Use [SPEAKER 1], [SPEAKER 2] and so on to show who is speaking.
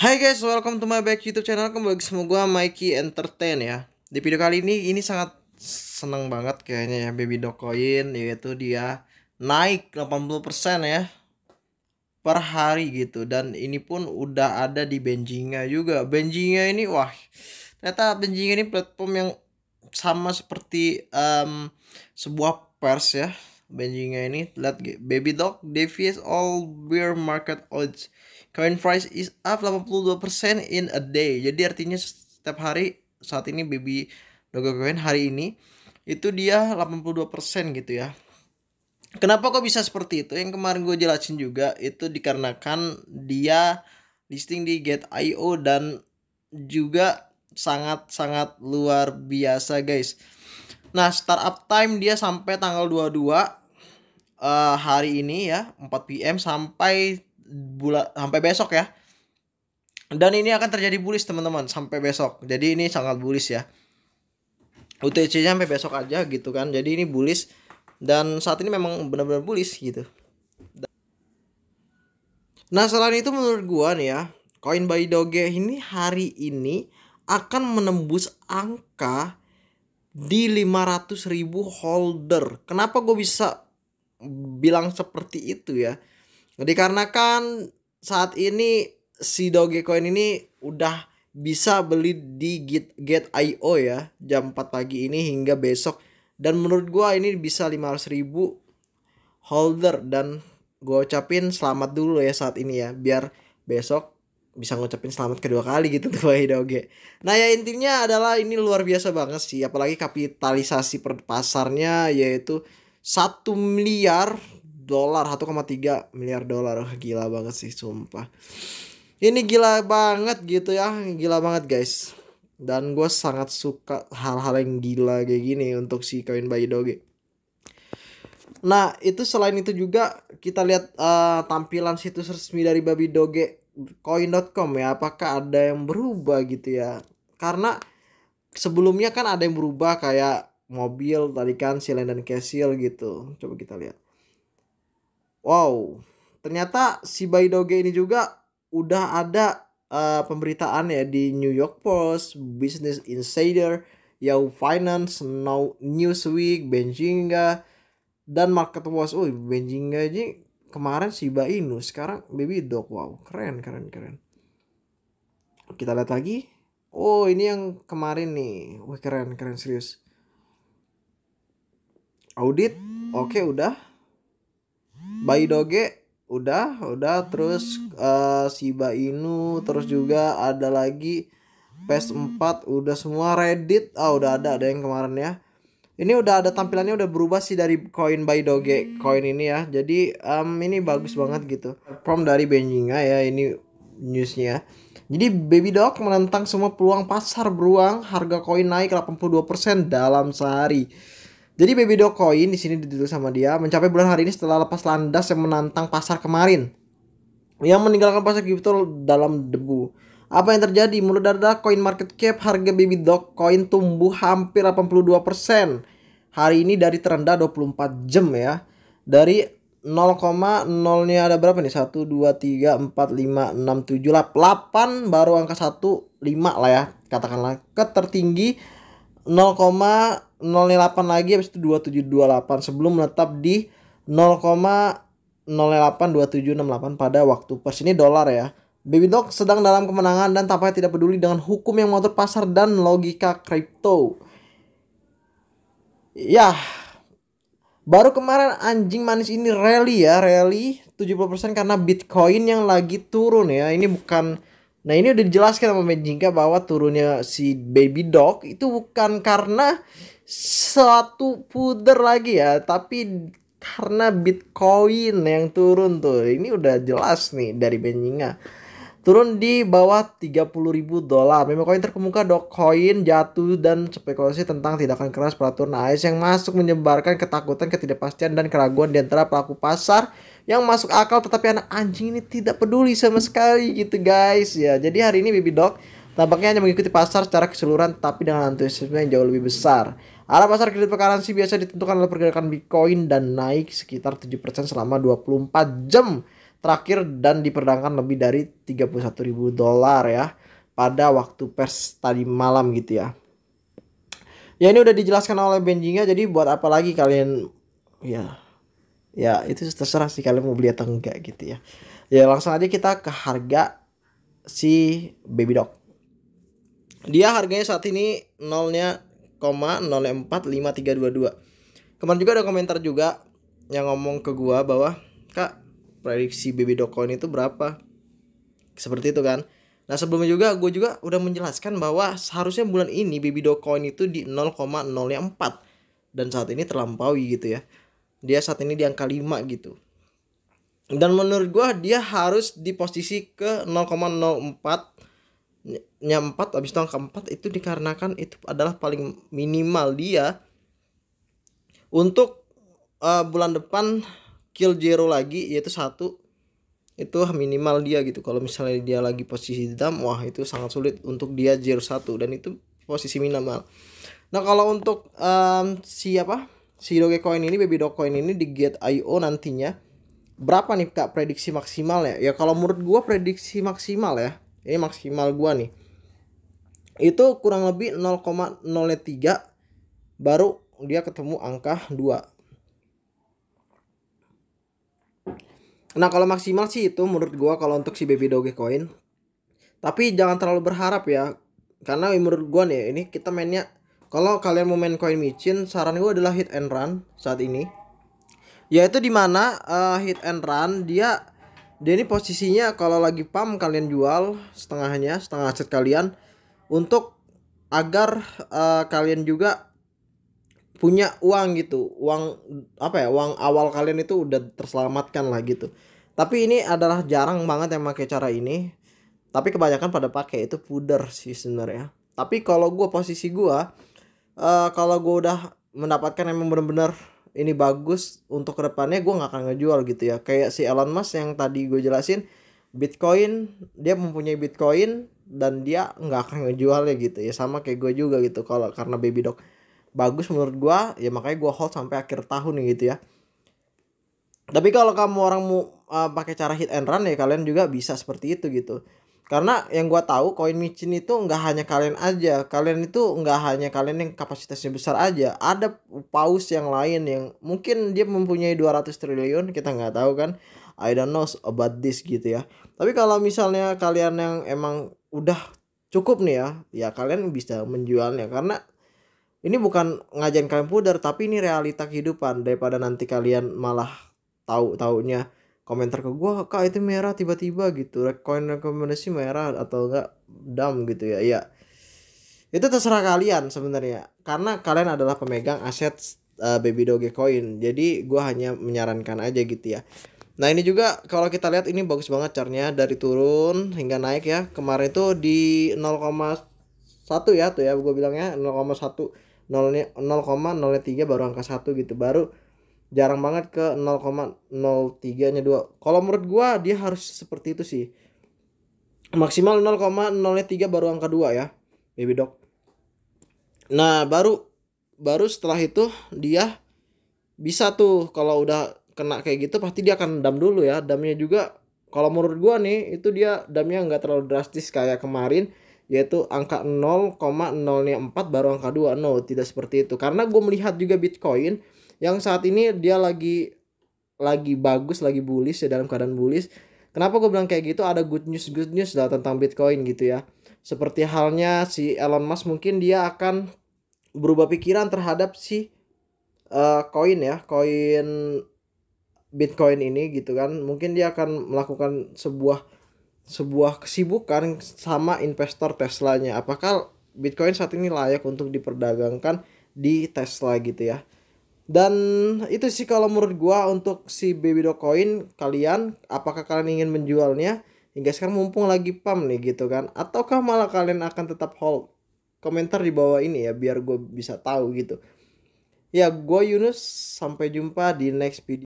[SPEAKER 1] Hai guys, welcome to my back YouTube channel Kembali sama gua, Mikey Entertain ya Di video kali ini, ini sangat seneng banget kayaknya ya Baby Docoin, yaitu dia naik 80% ya Per hari gitu Dan ini pun udah ada di Benjinga juga Benjinga ini, wah Ternyata Benjinga ini platform yang sama seperti um, sebuah pers ya Benjinga ini, lihat Baby Dog, defies all bear market odds Coin price is up 82% in a day. Jadi artinya setiap hari saat ini baby Dogecoin hari ini itu dia 82% gitu ya. Kenapa kok bisa seperti itu? Yang kemarin gue jelasin juga itu dikarenakan dia listing di get IO dan juga sangat-sangat luar biasa guys. Nah, startup time dia sampai tanggal 22 uh, eh, hari ini ya, 4 PM sampai bulan sampai besok ya. Dan ini akan terjadi bullish teman-teman sampai besok. Jadi ini sangat bullish ya. UTC-nya sampai besok aja gitu kan. Jadi ini bullish dan saat ini memang benar-benar bullish gitu. Nah selain itu menurut gua nih ya, coin by Doge ini hari ini akan menembus angka di 500.000 holder. Kenapa gue bisa bilang seperti itu ya? Dikarenakan saat ini si Dogecoin ini udah bisa beli di get get IO ya jam 4 pagi ini hingga besok dan menurut gua ini bisa ratus ribu holder dan gua ucapin selamat dulu ya saat ini ya biar besok bisa ngucapin selamat kedua kali gitu tuh Wahid Doge. Nah ya intinya adalah ini luar biasa banget sih apalagi kapitalisasi per pasarnya yaitu satu miliar dolar 1,3 miliar dolar oh, gila banget sih sumpah ini gila banget gitu ya gila banget guys dan gue sangat suka hal-hal yang gila kayak gini untuk si koin bayi doge nah itu selain itu juga kita lihat uh, tampilan situs resmi dari babi doge coin.com ya apakah ada yang berubah gitu ya karena sebelumnya kan ada yang berubah kayak mobil tadi kan silen dan kesil gitu coba kita lihat Wow, ternyata si doge ini juga udah ada uh, pemberitaan ya di New York Post, Business Insider, Yahoo Finance, Now Newsweek, Benjinga, dan Market Watch. Oh, Benjinga ini kemarin bayi Inu, sekarang Baby Dog. Wow, keren, keren, keren. Kita lihat lagi. Oh, ini yang kemarin nih. Wah keren, keren, serius. Audit, oke okay, udah Bayi Doge udah udah terus uh, eh, Shiba Inu terus juga ada lagi ps 4 udah semua Reddit ah udah ada ada yang kemarin ya ini udah ada tampilannya udah berubah sih dari koin by Doge koin ini ya jadi um, ini bagus banget gitu From dari Benjinga ya ini newsnya ya. jadi Baby Dog menentang semua peluang pasar beruang harga koin naik 82% dalam sehari jadi baby Dogecoin di sini ditulis sama dia mencapai bulan hari ini setelah lepas landas yang menantang pasar kemarin. Yang meninggalkan pasar kripto dalam debu. Apa yang terjadi? Mulai dari Coin Market Cap, harga baby Dogecoin tumbuh hampir 82% hari ini dari terendah 24 jam ya. Dari 0,0-nya ada berapa nih? 1 2 3 4 5 6 7 8 baru angka 1 5 lah ya. Katakanlah ke tertinggi 0,08 lagi habis itu 2728 sebelum menetap di 0,082768 pada waktu pas ini dolar ya. Baby Dog sedang dalam kemenangan dan tampaknya tidak peduli dengan hukum yang mengatur pasar dan logika kripto. Ya, baru kemarin anjing manis ini rally ya, rally 70% karena Bitcoin yang lagi turun ya. Ini bukan Nah ini udah dijelaskan sama Benjinka bahwa turunnya si baby dog itu bukan karena suatu puder lagi ya, tapi karena Bitcoin yang turun tuh. Ini udah jelas nih dari Benjinga turun di bawah 30.000 dolar. Meme koin terkemuka Dogecoin jatuh dan spekulasi tentang tindakan keras peraturan nah, AS yang masuk menyebarkan ketakutan, ketidakpastian dan keraguan di antara pelaku pasar yang masuk akal tetapi anak anjing ini tidak peduli sama sekali gitu guys ya. Jadi hari ini Baby Dog tampaknya hanya mengikuti pasar secara keseluruhan tapi dengan antusiasme yang jauh lebih besar. Arah pasar kredit pekaransi biasa ditentukan oleh pergerakan Bitcoin dan naik sekitar 7% selama 24 jam terakhir dan diperdagangkan lebih dari 31 ribu dolar ya pada waktu pers tadi malam gitu ya. Ya ini udah dijelaskan oleh Benjinga jadi buat apa lagi kalian ya ya itu terserah sih kalian mau beli atau enggak gitu ya. Ya langsung aja kita ke harga si baby dog. Dia harganya saat ini nolnya 0,045322. Kemarin juga ada komentar juga yang ngomong ke gua bahwa kak prediksi BB Dogecoin itu berapa seperti itu kan nah sebelumnya juga gue juga udah menjelaskan bahwa seharusnya bulan ini BB Dogecoin itu di 0,04 dan saat ini terlampaui gitu ya dia saat ini di angka 5 gitu dan menurut gue dia harus di posisi ke 0,04 nya 4 habis itu angka 4 itu dikarenakan itu adalah paling minimal dia untuk uh, bulan depan kill zero lagi yaitu satu itu ah, minimal dia gitu kalau misalnya dia lagi posisi dam, wah itu sangat sulit untuk dia zero satu dan itu posisi minimal nah kalau untuk um, siapa si Dogecoin ini baby Dogecoin ini di get IO nantinya berapa nih kak prediksi ya ya kalau menurut gua prediksi maksimal ya ini maksimal gua nih itu kurang lebih 0,03 baru dia ketemu angka 2 Nah kalau maksimal sih itu menurut gue kalau untuk si baby Dogecoin. Tapi jangan terlalu berharap ya. Karena menurut gue nih ini kita mainnya kalau kalian mau main koin micin saran gue adalah hit and run saat ini. Yaitu dimana uh, eh, hit and run dia dia ini posisinya kalau lagi pump kalian jual setengahnya setengah aset kalian untuk agar uh, kalian juga punya uang gitu uang apa ya uang awal kalian itu udah terselamatkan lah gitu tapi ini adalah jarang banget yang pakai cara ini tapi kebanyakan pada pakai itu puder sih sebenarnya tapi kalau gue posisi gue uh, kalau gue udah mendapatkan yang bener-bener ini bagus untuk kedepannya gue nggak akan ngejual gitu ya kayak si Elon Musk yang tadi gue jelasin Bitcoin dia mempunyai Bitcoin dan dia nggak akan ngejual ya gitu ya sama kayak gue juga gitu kalau karena baby dog bagus menurut gua ya makanya gua hold sampai akhir tahun nih gitu ya tapi kalau kamu orang mau uh, eh, pakai cara hit and run ya kalian juga bisa seperti itu gitu karena yang gua tahu koin micin itu nggak hanya kalian aja kalian itu nggak hanya kalian yang kapasitasnya besar aja ada paus yang lain yang mungkin dia mempunyai 200 triliun kita nggak tahu kan I don't know about this gitu ya tapi kalau misalnya kalian yang emang udah cukup nih ya ya kalian bisa menjualnya karena ini bukan ngajen kalian pudar tapi ini realita kehidupan daripada nanti kalian malah tahu taunya komentar ke gua kak itu merah tiba-tiba gitu koin rekomendasi merah atau enggak dam gitu ya ya itu terserah kalian sebenarnya karena kalian adalah pemegang aset uh, baby doge coin jadi gua hanya menyarankan aja gitu ya Nah ini juga kalau kita lihat ini bagus banget carnya dari turun hingga naik ya. Kemarin itu di 0,1 ya tuh ya gue bilangnya 0,1 0-nya 0,03 baru angka 1 gitu. Baru jarang banget ke 0,03-nya 2. Kalau menurut gua dia harus seperti itu sih. Maksimal 0,03 baru angka 2 ya, baby dog. Nah, baru baru setelah itu dia bisa tuh kalau udah kena kayak gitu pasti dia akan dam dulu ya. Damnya juga kalau menurut gua nih itu dia damnya nggak terlalu drastis kayak kemarin yaitu angka 0,004 baru angka 2 no tidak seperti itu karena gue melihat juga Bitcoin yang saat ini dia lagi lagi bagus lagi bullish ya dalam keadaan bullish kenapa gue bilang kayak gitu ada good news good news lah tentang Bitcoin gitu ya seperti halnya si Elon Musk mungkin dia akan berubah pikiran terhadap si eh, koin uh, ya koin Bitcoin ini gitu kan mungkin dia akan melakukan sebuah sebuah kesibukan sama investor Teslanya. Apakah Bitcoin saat ini layak untuk diperdagangkan di Tesla gitu ya? Dan itu sih kalau menurut gua untuk si baby Dogecoin kalian apakah kalian ingin menjualnya hingga sekarang mumpung lagi pam nih gitu kan ataukah malah kalian akan tetap hold? Komentar di bawah ini ya biar gue bisa tahu gitu. Ya, gue Yunus. Sampai jumpa di next video.